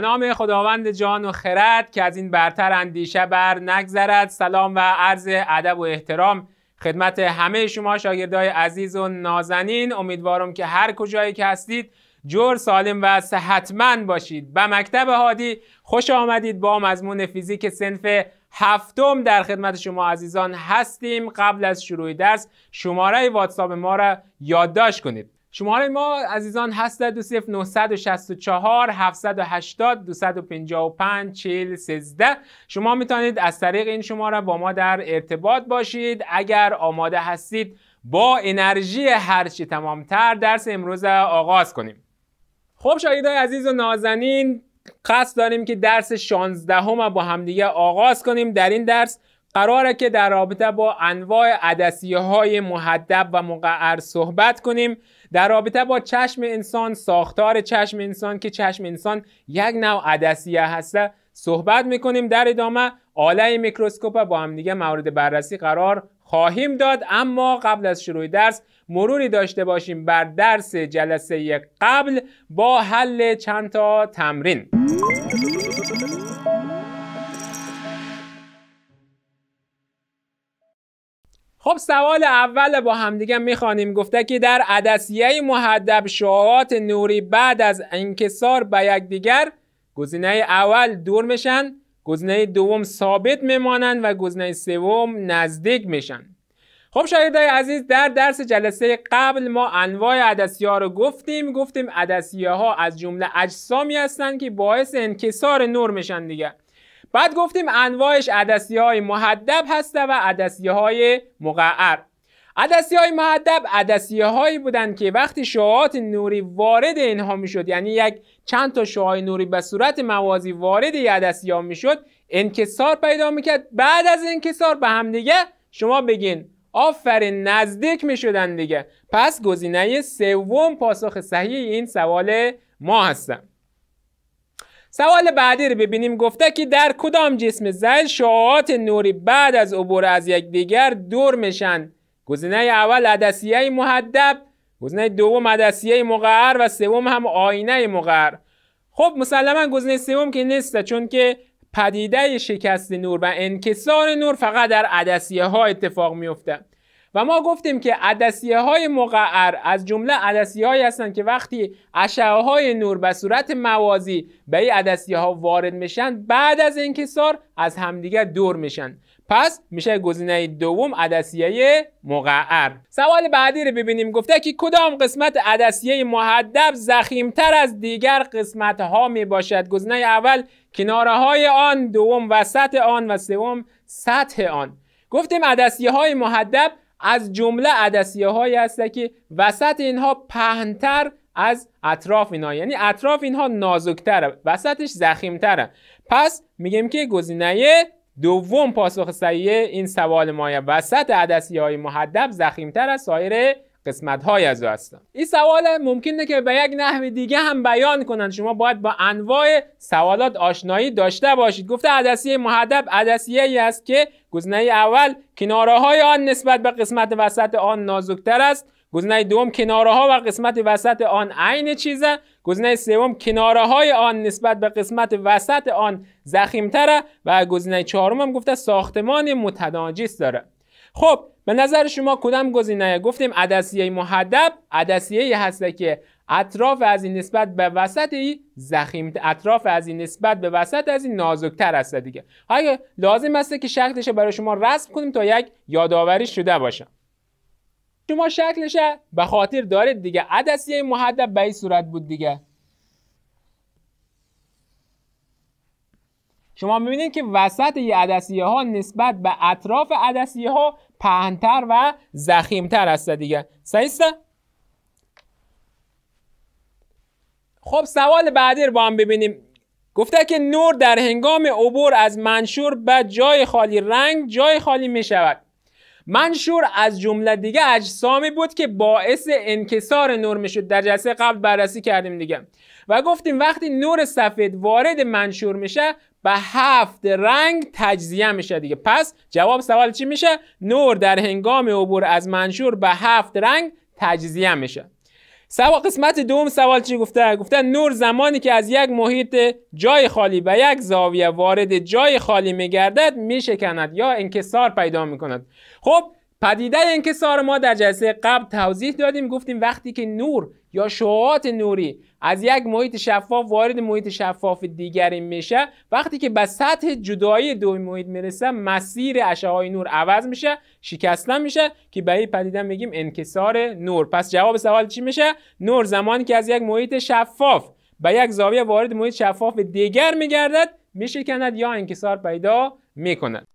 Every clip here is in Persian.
نام خداوند جان و خرد که از این برتر اندیشه بر نگذرد سلام و عرض ادب و احترام خدمت همه شما شاگردای عزیز و نازنین امیدوارم که هر کجایی که هستید جور سالم و صحتمند باشید به مکتب هادی خوش آمدید با مضمون فیزیک سنف هفتم در خدمت شما عزیزان هستیم قبل از شروع درس شماره واتساپ ما را یادداشت کنید شماره ما عزیزان هست 964 780 255 40 13 شما میتونید از طریق این شماره با ما در ارتباط باشید اگر آماده هستید با انرژی هرچی تمامتر درس امروز آغاز کنیم خب های عزیز و نازنین قصد داریم که درس 16 همه با همدیگه آغاز کنیم در این درس قراره که در رابطه با انواع عدسیه های محدب و مقعر صحبت کنیم در رابطه با چشم انسان ساختار چشم انسان که چشم انسان یک نوع عدسیه هسته صحبت میکنیم در ادامه آله میکروسکوپ با هم دیگه مورد بررسی قرار خواهیم داد اما قبل از شروع درس مروری داشته باشیم بر درس جلسه قبل با حل چند تا تمرین خب سوال اول با همدیگه میخوانیم گفته که در عدسیه محدب شعاعات نوری بعد از انکسار به دیگر گزینه اول دور میشن گزینه دوم ثابت میمانند و گزینه سوم نزدیک میشن خب شاید عزیز در درس جلسه قبل ما انواع عدسی ها رو گفتیم گفتیم عدسیه ها از جمله اجسامی هستند که باعث انکسار نور میشن دیگه بعد گفتیم انواعش عدسی های محدب هسته و عدسی های مقعر عدسی های محدب عدسی هایی بودن که وقتی شعاعات نوری وارد اینها میشد یعنی یک چند تا شعاع نوری به صورت موازی وارد عدسی ها میشد انکسار پیدا میکرد بعد از انکسار به هم دیگه شما بگین آفرین نزدیک میشدن دیگه پس گزینه سوم پاسخ صحیح این سوال ما هستم سوال بعدی رو ببینیم گفته که در کدام جسم زل شعاعات نوری بعد از عبور از یکدیگر دور میشن گزینه اول عدسیه محدب گزینه دوم عدسیه مقعر و سوم هم آینه مقعر خب مسلما گزینه سوم که نیست چون که پدیده شکست نور و انکسار نور فقط در عدسیه ها اتفاق میفته و ما گفتیم که عدسیه های مقعر از جمله عدسیه هایی هستند که وقتی اشعه های نور به صورت موازی به این عدسیه ها وارد میشن بعد از انکسار از همدیگه دور میشن پس میشه گزینه دوم عدسیه مقعر سوال بعدی رو ببینیم گفته که کدام قسمت عدسیه محدب زخیمتر از دیگر قسمت ها می باشد گزینه اول کناره های آن دوم وسط آن و سوم سطح آن گفتیم عدسیه های محدب از جمله عدسیه هایی هست که وسط اینها پهنتر از اطراف اینها یعنی اطراف اینها نازکتره وسطش زخیمتره پس میگیم که گزینه دوم پاسخ صحیح این سوال ما وسط عدسی های محدب زخیمتر از سایر قسمت های از هستن این سوال ممکنه که به یک نحو دیگه هم بیان کنند شما باید با انواع سوالات آشنایی داشته باشید گفته عدسیه محدب عدسیه ای است که گزینه اول کناره های آن نسبت به قسمت وسط آن نازکتر است گزینه دوم کناره ها و قسمت وسط آن عین چیزه گزینه سوم کناره های آن نسبت به قسمت وسط آن زخیمتره و گزینه چهارم هم گفته ساختمان متناجیس داره خب به نظر شما کدام گزینه گفتیم عدسیه محدب عدسیه هست که اطراف از این نسبت به وسط ای زخیم اطراف از این نسبت به وسط از این نازکتر است دیگه حالا لازم است که شکلش برای شما رسم کنیم تا یک یادآوری شده باشه شما شکلش به خاطر دارید دیگه عدسیه محدب به این صورت بود دیگه شما میبینید که وسط یه ها نسبت به اطراف عدسیه ها پهنتر و زخیمتر هست دیگه صحیح خب سوال بعدی رو با هم ببینیم گفته که نور در هنگام عبور از منشور به جای خالی رنگ جای خالی می شود منشور از جمله دیگه اجسامی بود که باعث انکسار نور میشد در جلسه قبل بررسی کردیم دیگه و گفتیم وقتی نور سفید وارد منشور میشه به هفت رنگ تجزیه میشه دیگه پس جواب سوال چی میشه نور در هنگام عبور از منشور به هفت رنگ تجزیه میشه سوا قسمت دوم سوال چی گفته گفته نور زمانی که از یک محیط جای خالی به یک زاویه وارد جای خالی میگردد میشکند یا انکسار پیدا میکند خب پدیده انکسار ما در جلسه قبل توضیح دادیم گفتیم وقتی که نور یا شعاعات نوری از یک محیط شفاف وارد محیط شفاف دیگری میشه وقتی که به سطح جدایی دو محیط میرسه مسیر اشعه نور عوض میشه شکستن میشه که به این پدیده میگیم انکسار نور پس جواب سوال چی میشه نور زمانی که از یک محیط شفاف به یک زاویه وارد محیط شفاف دیگر میگردد میشکند یا انکسار پیدا میکند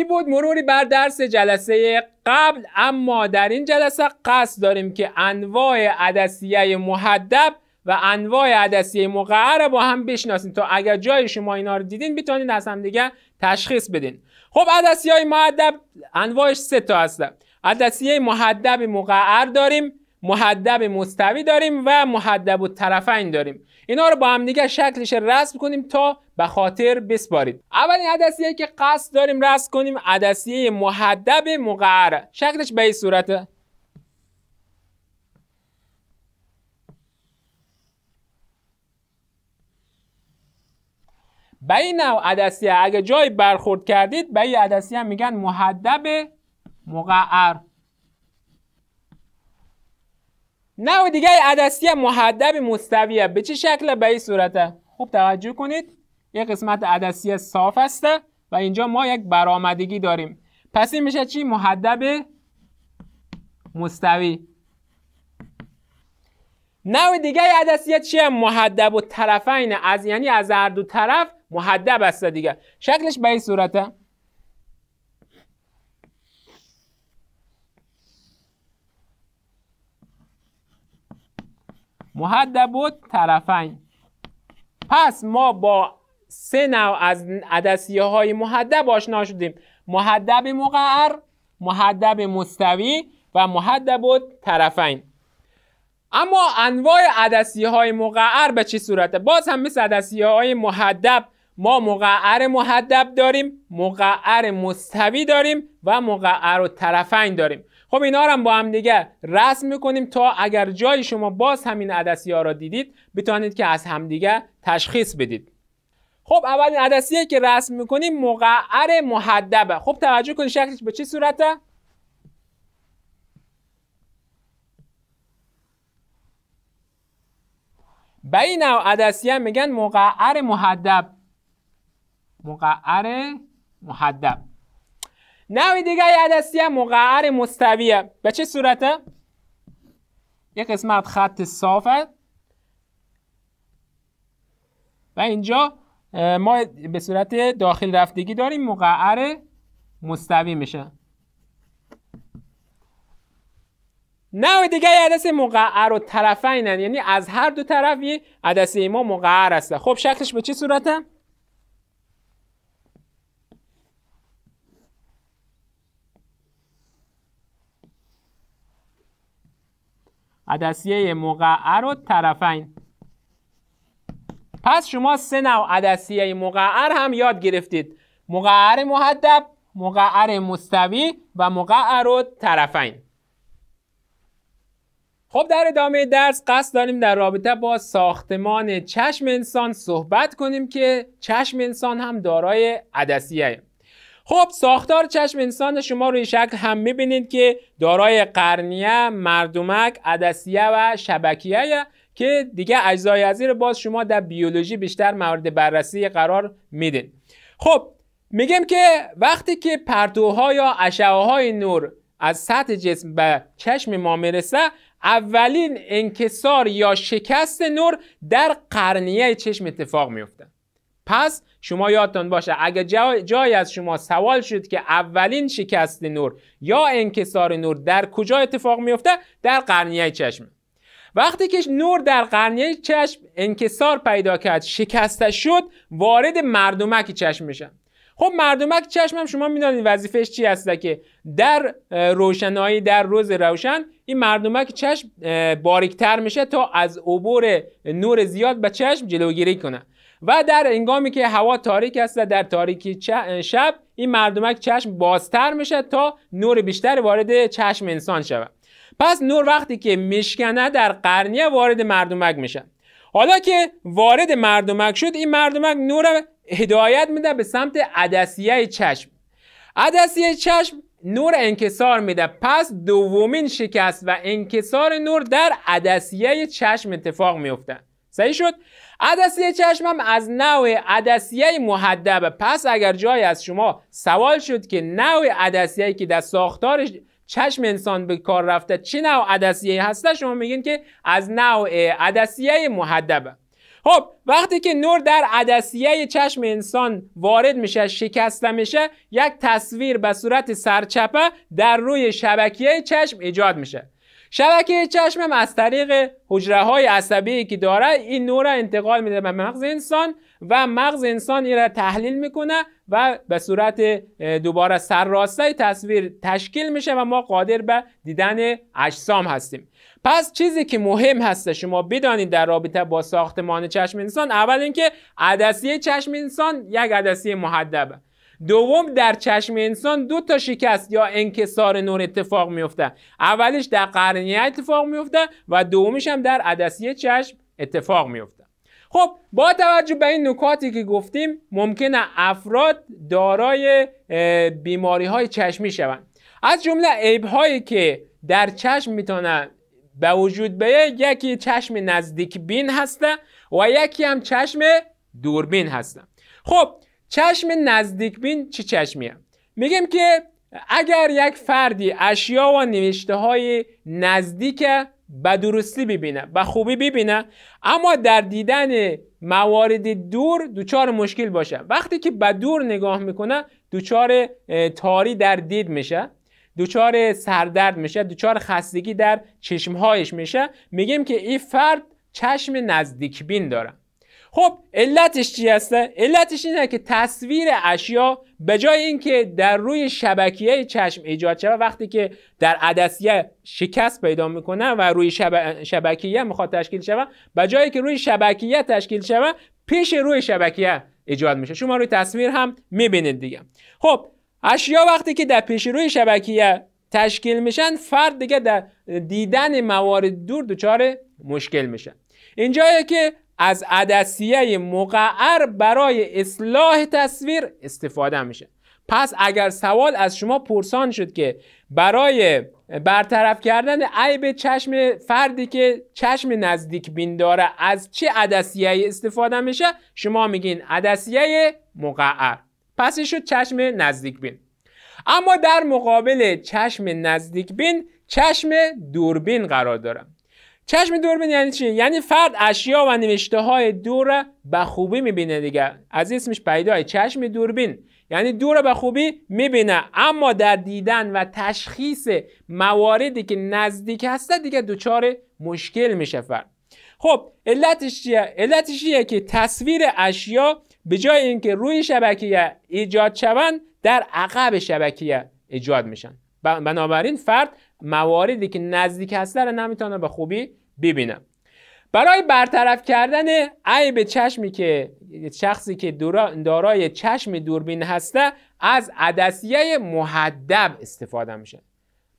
این بود مروری بر درس جلسه قبل اما در این جلسه قصد داریم که انواع عدسیه محدب و انواع عدسیه مقعر با هم بشناسیم تا اگر جای شما اینا رو دیدین بتونید از هم دیگه تشخیص بدین خب عدسیه های محدب انواعش سه تا هستن عدسیه محدب مقعر داریم محدب مستوی داریم و محدب و طرفین داریم اینا رو با هم دیگه شکلش رسم کنیم تا به خاطر بسپارید اولین عدسیه که قصد داریم رسم کنیم عدسیه محدب مقعر شکلش به این صورته به این نوع عدسیه اگه جای برخورد کردید به این عدسیه میگن محدب مقعر نوع دیگه عدسی محدب مستویه به چه شکل به این صورته خوب توجه کنید یه قسمت عدسی صاف هسته و اینجا ما یک برآمدگی داریم پس این میشه چی محدب مستوی نوع دیگه عدسی چیه محدب و طرفین از یعنی از هر دو طرف محدب است دیگه شکلش به این صورته محدب و طرفین پس ما با سه نوع از عدسیه های محدب آشنا شدیم محدب مقعر محدب مستوی و محدب و طرفین اما انواع عدسیه های مقعر به چه صورته باز هم مثل عدسیه های محدب ما مقعر محدب داریم مقعر مستوی داریم و مقعر و طرفین داریم خب اینا هم با هم دیگه رسم میکنیم تا اگر جای شما باز همین عدسی ها را دیدید بتوانید که از همدیگه تشخیص بدید خب اولین عدسیه که رسم میکنیم مقعر محدبه خب توجه کنید شکلش به چه صورته به این نوع میگن مقعر محدب مقعر محدب نوع دیگه عدسی هم مقعر مستویه به چه صورته؟ یک قسمت خط صافه و اینجا ما به صورت داخل رفتگی داریم مقعر مستوی میشه نوع دیگه عدس مقعر و طرفینن یعنی از هر دو طرف یه ما مقعر هسته خب شکلش به چه صورته عدسیه مقعر و طرفین پس شما سه نوع عدسیه مقعر هم یاد گرفتید مقعر محدب مقعر مستوی و مقعر و طرفین خب در ادامه درس قصد داریم در رابطه با ساختمان چشم انسان صحبت کنیم که چشم انسان هم دارای عدسیه خب ساختار چشم انسان شما روی شکل هم میبینید که دارای قرنیه، مردمک، عدسیه و شبکیه که دیگه اجزای از رو باز شما در بیولوژی بیشتر مورد بررسی قرار میدین خب میگم که وقتی که پرتوها یا اشعه نور از سطح جسم به چشم ما میرسه اولین انکسار یا شکست نور در قرنیه چشم اتفاق میفته پس شما یادتان باشه اگر جا جایی از شما سوال شد که اولین شکست نور یا انکسار نور در کجا اتفاق میفته در قرنیه چشم وقتی که نور در قرنیه چشم انکسار پیدا کرد شکسته شد وارد مردمک چشم میشن خب مردمک چشم هم شما میدانید وظیفش چی هسته که در روشنایی در روز روشن این مردمک چشم باریکتر میشه تا از عبور نور زیاد به چشم جلوگیری کنه و در انگامی که هوا تاریک است و در تاریکی شب این مردمک چشم بازتر میشه تا نور بیشتر وارد چشم انسان شود پس نور وقتی که میشکنه در قرنیه وارد مردمک میشه حالا که وارد مردمک شد این مردمک نور هدایت میده به سمت عدسیه چشم عدسیه چشم نور انکسار میده پس دومین شکست و انکسار نور در عدسیه چشم اتفاق میفته صحیح شد عدسیه چشمم از نوع عدسیه محدبه پس اگر جایی از شما سوال شد که نوع عدسیه که در ساختار چشم انسان به کار رفته چه نوع عدسیه هسته شما میگین که از نوع عدسیه محدبه خب وقتی که نور در عدسیه چشم انسان وارد میشه شکسته میشه یک تصویر به صورت سرچپه در روی شبکیه چشم ایجاد میشه شبکه چشمم از طریق حجره های عصبی که داره این نور را انتقال میده به مغز انسان و مغز انسان این را تحلیل میکنه و به صورت دوباره سرراسته تصویر تشکیل میشه و ما قادر به دیدن اجسام هستیم پس چیزی که مهم هست شما بدانید در رابطه با ساختمان چشم انسان اول اینکه عدسی چشم انسان یک عدسی محدبه دوم در چشم انسان دو تا شکست یا انکسار نور اتفاق میفته اولش در قرنیه اتفاق میفته و دومش هم در عدسی چشم اتفاق میفته خب با توجه به این نکاتی که گفتیم ممکنه افراد دارای بیماری های چشمی شوند از جمله عیب هایی که در چشم میتونن به وجود بیه یکی چشم نزدیک بین هسته و یکی هم چشم دوربین هستن خب چشم نزدیک بین چی چشمیه میگیم که اگر یک فردی اشیا و نوشته های نزدیک به درستی ببینه به خوبی ببینه اما در دیدن موارد دور دوچار مشکل باشه وقتی که به دور نگاه میکنه دوچار تاری در دید میشه دوچار سردرد میشه دوچار خستگی در چشمهایش میشه میگیم که این فرد چشم نزدیک بین داره خب علتش چی هسته؟ علتش اینه که تصویر اشیا به جای اینکه در روی شبکیه چشم ایجاد شود وقتی که در عدسیه شکست پیدا میکنه و روی شب... شبکیه میخواد تشکیل شده به جایی که روی شبکیه تشکیل شده پیش روی شبکیه ایجاد میشه شما روی تصویر هم میبینید دیگه خب اشیا وقتی که در پیش روی شبکیه تشکیل میشن فرد دیگه در دیدن موارد دور دچار مشکل میشن اینجایه که از عدسیه مقعر برای اصلاح تصویر استفاده میشه پس اگر سوال از شما پرسان شد که برای برطرف کردن عیب چشم فردی که چشم نزدیک بین داره از چه عدسیه استفاده میشه شما میگین عدسیه مقعر پس شد چشم نزدیک بین اما در مقابل چشم نزدیک بین چشم دوربین قرار دارم. چشم دوربین یعنی چی یعنی فرد اشیا و نوشته های دور به خوبی میبینه دیگه از اسمش پیدای چشم دوربین یعنی دور به خوبی میبینه اما در دیدن و تشخیص مواردی که نزدیک هسته دیگه دچار مشکل میشه فرد خب علتش چیه علتش چیه که تصویر اشیا به جای اینکه روی شبکیه ایجاد شوند در عقب شبکیه ایجاد میشن بنابراین فرد مواردی که نزدیک هسته رو نمیتونم به خوبی ببینم برای برطرف کردن عیب چشمی که شخصی که دارای چشم دوربین هسته از عدسیه محدب استفاده میشه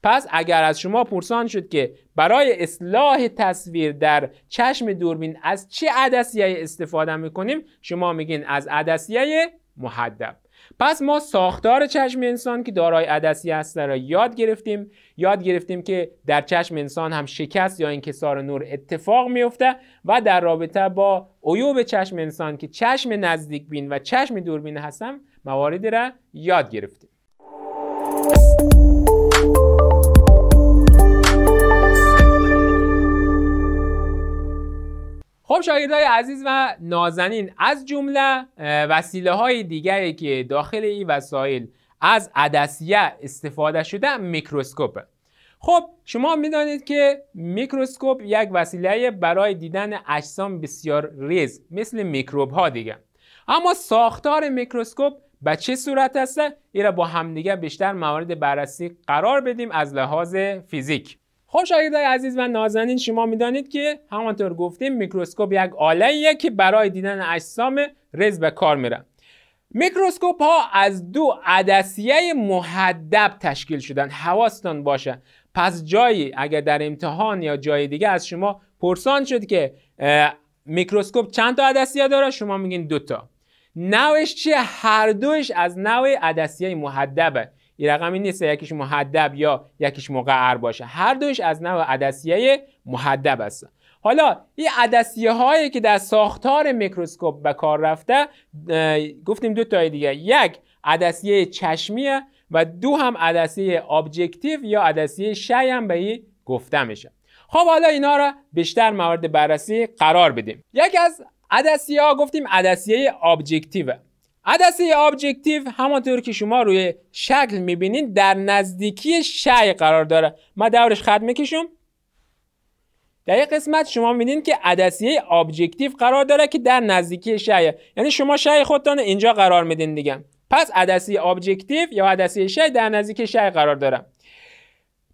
پس اگر از شما پرسان شد که برای اصلاح تصویر در چشم دوربین از چه عدسیه استفاده میکنیم شما میگین از عدسیه محدب پس ما ساختار چشم انسان که دارای عدسی هست را یاد گرفتیم یاد گرفتیم که در چشم انسان هم شکست یا انکسار نور اتفاق میفته و در رابطه با عیوب چشم انسان که چشم نزدیک بین و چشم دوربین هستم مواردی را یاد گرفتیم خب شاگردای عزیز و نازنین از جمله وسیله های دیگری که داخل این وسایل از عدسیه استفاده شده میکروسکوپ خب شما میدانید که میکروسکوپ یک وسیله برای دیدن اجسام بسیار ریز مثل میکروب ها دیگه اما ساختار میکروسکوپ به چه صورت است این با همدیگه بیشتر موارد بررسی قرار بدیم از لحاظ فیزیک خب شاگردای عزیز و نازنین شما میدانید که همانطور گفتیم میکروسکوپ یک آلیه که برای دیدن اجسام رز به کار میره میکروسکوپ ها از دو عدسیه محدب تشکیل شدن حواستان باشه پس جایی اگر در امتحان یا جای دیگه از شما پرسان شد که میکروسکوپ چند تا عدسیه داره شما میگین دوتا نوش چیه هر دوش از نوع عدسیه محدبه این رقمی نیست یکیش محدب یا یکیش مقعر باشه هر دوش از نوع عدسیه محدب است حالا این عدسیه هایی که در ساختار میکروسکوپ به کار رفته گفتیم دو تای دیگه یک عدسیه چشمیه و دو هم عدسیه ابجکتیو یا عدسیه شی هم به این گفته میشه خب حالا اینا را بیشتر مورد بررسی قرار بدیم یک از عدسیه ها گفتیم عدسیه ابجکتیو عدسه ابجکتیو همانطور که شما روی شکل میبینید در نزدیکی شعی قرار داره ما دورش خط میکشم در یک قسمت شما میبینید که عدسیه ابجکتیو قرار داره که در نزدیکی شعی یعنی شما شعی خودتان اینجا قرار میدین دیگه پس عدسیه ابجکتیو یا عدسیه شعی در نزدیکی شعی قرار داره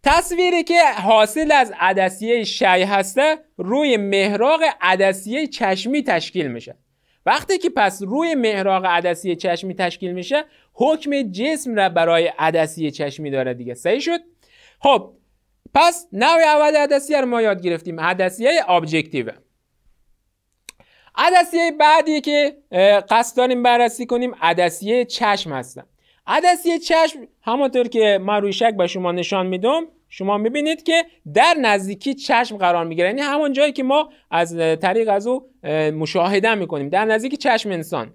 تصویری که حاصل از عدسیه شعی هسته روی مهراغ عدسیه چشمی تشکیل میشه وقتی که پس روی محراق عدسی چشمی تشکیل میشه حکم جسم را برای عدسی چشمی داره دیگه صحیح شد خب پس نوع اول عدسی رو ما یاد گرفتیم عدسیه ابجکتیو عدسیه بعدی که قصد داریم بررسی کنیم عدسیه چشم هستن عدسیه چشم همانطور که من روی شک به شما نشان میدم شما میبینید که در نزدیکی چشم قرار میگیره یعنی همون جایی که ما از طریق از او مشاهده میکنیم در نزدیکی چشم انسان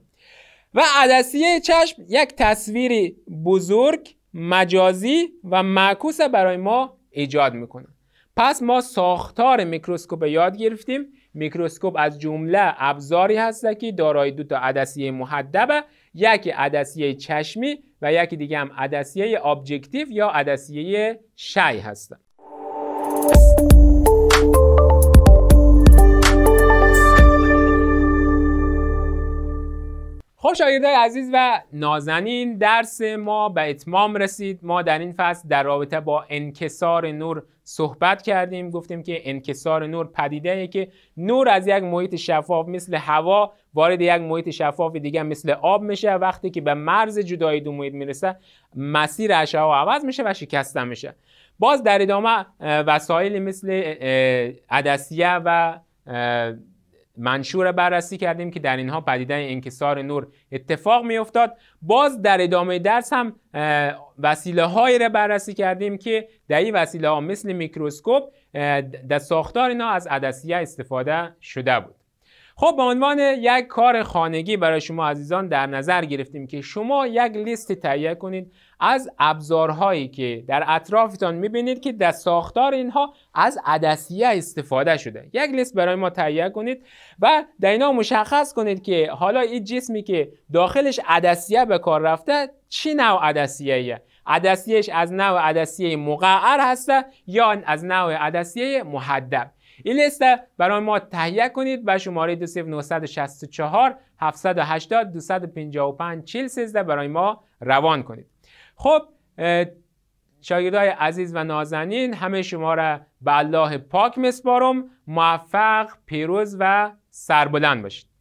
و عدسیه چشم یک تصویری بزرگ مجازی و معکوس برای ما ایجاد میکنه پس ما ساختار میکروسکوپ یاد گرفتیم میکروسکوپ از جمله ابزاری هست که دارای دو تا عدسیه محدبه یکی عدسیه چشمی و یکی دیگه هم عدسیه ابجکتیو یا عدسیه شی هستن خب شاگردای عزیز و نازنین درس ما به اتمام رسید ما در این فصل در رابطه با انکسار نور صحبت کردیم گفتیم که انکسار نور پدیده ای که نور از یک محیط شفاف مثل هوا وارد یک محیط شفاف دیگه مثل آب میشه وقتی که به مرز جدایی دو محیط میرسه مسیر اشعه عوض میشه و شکسته میشه باز در ادامه وسایل مثل عدسیه و منشور بررسی کردیم که در اینها پدیده انکسار نور اتفاق افتاد باز در ادامه درس هم وسیله هایی را بررسی کردیم که در این وسیله ها مثل میکروسکوپ در ساختار اینها از عدسیه استفاده شده بود خب به عنوان یک کار خانگی برای شما عزیزان در نظر گرفتیم که شما یک لیست تهیه کنید از ابزارهایی که در اطرافتان میبینید که در ساختار اینها از عدسیه استفاده شده یک لیست برای ما تهیه کنید و در اینا مشخص کنید که حالا این جسمی که داخلش عدسیه به کار رفته چی نوع عدسیه عدسیهش از نوع عدسیه مقعر هسته یا از نوع عدسیه محدب این لیست برای ما تهیه کنید و شماره 2964 780 255 43 برای ما روان کنید خب شاگردای عزیز و نازنین همه شما را به الله پاک مسپارم موفق پیروز و سربلند باشید